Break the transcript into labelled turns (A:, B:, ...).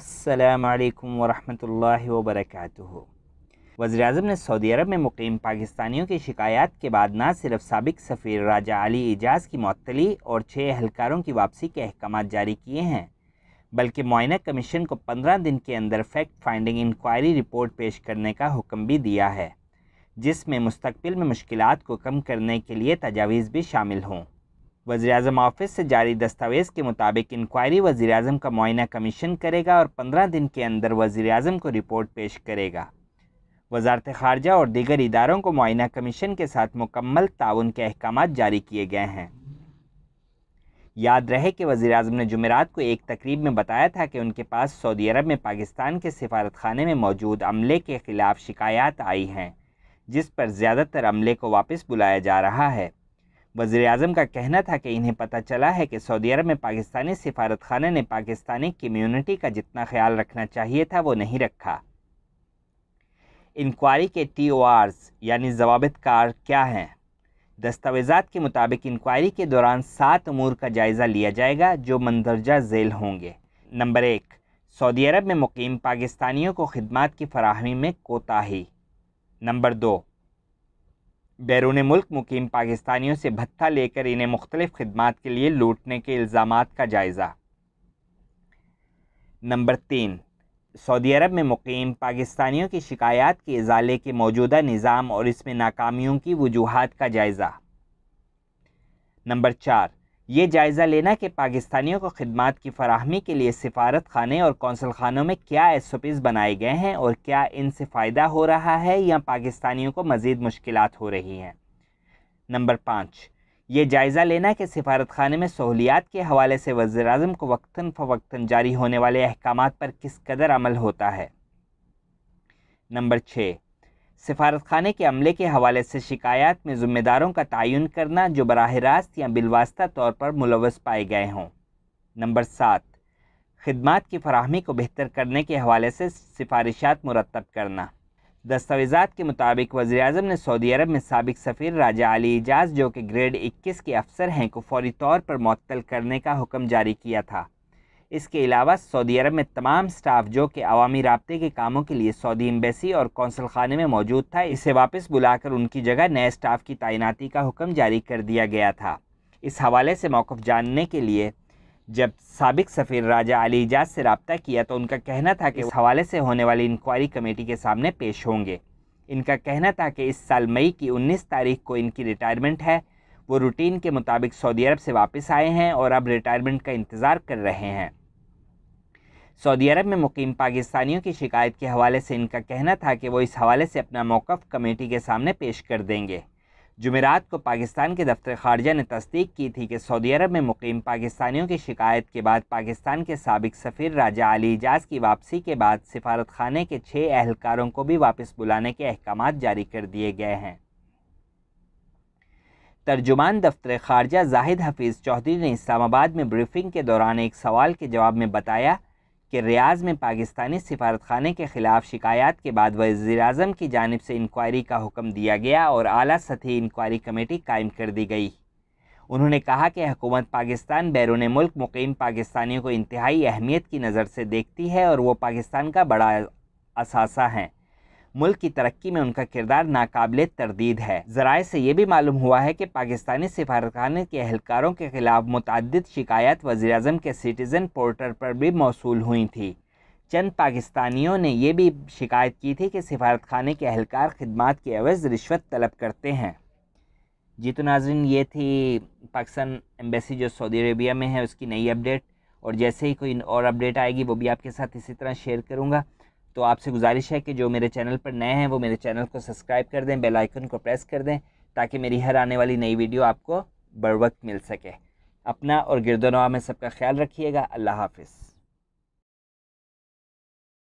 A: असलकम वरहमल वरक वज़ी अजम ने सऊदी अरब में मुकीम पाकिस्तानियों की शिकायत के बाद ना सिर्फ सबक सफ़ीर राजा अली एजाज की मअतली और छः अहलकारों की वापसी के अहकाम जारी किए हैं बल्कि मुआयना कमीशन को पंद्रह दिन के अंदर फैक्ट फाइंडिंग इंक्वायरी रिपोर्ट पेश करने का हुक्म भी दिया है जिसमें मुस्तबिल में मुश्किल को कम करने के लिए तजावीज़ भी शामिल हों वजी अजम ऑफिस से जारी दस्तावेज़ के मुताबिक इंक्वायरी वजी अजम का मुआयना कमीशन करेगा और पंद्रह दिन के अंदर वजी अजम को रिपोर्ट पेश करेगा वजारत खारजा और दीगर इदारों को मुआयना कमीशन के साथ मुकम्मल ताउन के अहकाम जारी किए गए हैं याद रहे कि वज़ी अजम ने जमेरात को एक तकरीब में बताया था कि उनके पास सऊदी अरब में पाकिस्तान के सिफारत में मौजूद अमले के ख़िलाफ़ शिकायत आई हैं जिस पर ज़्यादातर अमले को वापस बुलाया जा रहा है वजे अजम का कहना था कि इन्हें पता चला है कि सऊदी अरब में पाकिस्तानी सिफारत खाना ने पाकिस्तानी कम्यूनिटी का जितना ख्याल रखना चाहिए था वो नहीं रखा इंक्वायरी के टी ओ आर्स यानी जवाबत कार क्या हैं दस्तावेज़ा के मुताबिक इंक्वायरी के दौरान सात अमूर का जायज़ा लिया जाएगा जो मंदरजा झेल होंगे नंबर एक सऊदी अरब में मुकम पाकिस्तानियों को खदमात की फराहमी में कोताही नंबर दो बैरून मुल्क मुकीम पाकिस्तानियों से भत्ता लेकर इन्हें मुख्तलिफ खदमात के लिए लूटने के इल्ज़ाम का जायज़ा नंबर तीन सऊदी अरब में मुकीम पाकिस्तानियों की शिकायत के इजाले के मौजूदा निज़ाम और इसमें नाकामियों की वजूहत का जायज़ा नंबर चार ये जायज़ा लेना कि पाकिस्तानियों को खदमात की फराहमी के लिए सिफारत खाने और कौंसल खानों में क्या एस ओ पीज़ बनाए गए हैं और क्या इनसे फ़ायदा हो रहा है या पाकिस्तानियों को मज़ीद मुश्किल हो रही हैं नंबर पाँच ये जायज़ा लेना कि सिफारत खाने में सहूलियात के हवाले से वज़र अजम को वक्ता फ़वक्ता जारी होने वाले अहकाम पर किस कदर अमल होता है नंबर छः सिफारतखाने के अमले के हवाले से शिकायत में ज़िम्मेदारों का तयन करना जो बरह रास्त या बिलवास्ता तौर पर मुलवस पाए गए हों नंबर सात खदमात की फरहमी को बेहतर करने के हवाले से सिफारिशात मुरतब करना दस्तावेज़ा के मुताबिक वजी अजम ने सऊदी अरब में सबक सफ़ी राजा अली एजाज जो कि ग्रेड इक्कीस के अफसर हैं को फौरी तौर पर मअतल करने का हुक्म जारी किया था इसके अलावा सऊदी अरब में तमाम स्टाफ जो कि अवामी रबते के कामों के लिए सऊदी एम्बेसी और कौंसल खाने में मौजूद था इसे वापस बुलाकर उनकी जगह नए स्टाफ की तैनाती का हुक्म जारी कर दिया गया था इस हवाले से मौक़ जानने के लिए जब सबक सफ़ी राजा अली एजाज से रबता किया तो उनका कहना था कि इस हवाले से होने वाली इंक्वायरी कमेटी के सामने पेश होंगे इनका कहना था कि इस साल मई की उन्नीस तारीख को इनकी रिटायरमेंट है वो रूटीन के मुताबिक सऊदी अरब से वापस आए हैं और अब रिटायरमेंट का इंतज़ार कर रहे हैं सऊदी अरब में मुकीम पाकिस्तानियों की शिकायत के हवाले से इनका कहना था कि वो इस हवाले से अपना मौक़ कमेटी के सामने पेश कर देंगे जुमेरात को पाकिस्तान के दफ्तर खारजा ने तस्दीक की थी कि सऊदी अरब में मुकीम पाकिस्तानियों की शिकायत के बाद पाकिस्तान के सबक सफ़ीर राजा अली एजाज की वापसी के बाद सिफारत खाना के छः अहलकारों को भी वापस बुलाने के अहकाम जारी कर दिए गए हैं तर्जुमान दफ्तर खारजा जाहिद हफीज़ चौधरी ने इस्लामाबाद में ब्रीफिंग के दौरान एक सवाल के जवाब में बताया कि रियाज में पाकिस्तानी सिफारत खाने के ख़िलाफ़ शिकायत के बाद वज़ी अजम की जानब से इंक्वायरी का हुक्म दिया गया और अली सतही इंक्वायरी कमेटी कायम कर दी गई उन्होंने कहा कि हकूमत पाकिस्तान बैरून मुल्क मुकम पाकिस्तानियों को इंतहाई अहमियत की नज़र से देखती है और वो पाकिस्तान का बड़ा असासा हैं मुल्क की तरक्की में उनका किरदार नाकबले तरदीद है जराए से ये भी मालूम हुआ है कि पाकिस्तानी सिफारतखाना के एहलकारों के खिलाफ मुतद शिकायत वजी अजम के सिटीज़न पोर्टल पर भी मौसू हुई थी चंद पाकिस्तानियों ने यह भी शिकायत की थी कि सिफारत के अहलकार खदमात के अवैध रिश्वत तलब करते हैं जी तो नाजरन ये थी पाकिस्तान एम्बेसी जो सऊदी अरेबिया में है उसकी नई अपडेट और जैसे ही कोई और अपडेट आएगी वो भी आपके साथ इसी तरह शेयर करूँगा तो आपसे गुजारिश है कि जो मेरे चैनल पर नए हैं वो मेरे चैनल को सब्सक्राइब कर दें बेल आइकन को प्रेस कर दें ताकि मेरी हर आने वाली नई वीडियो आपको बर वक्त मिल सके अपना और गिरदोनवा में सबका ख्याल रखिएगा अल्लाह हाफिज़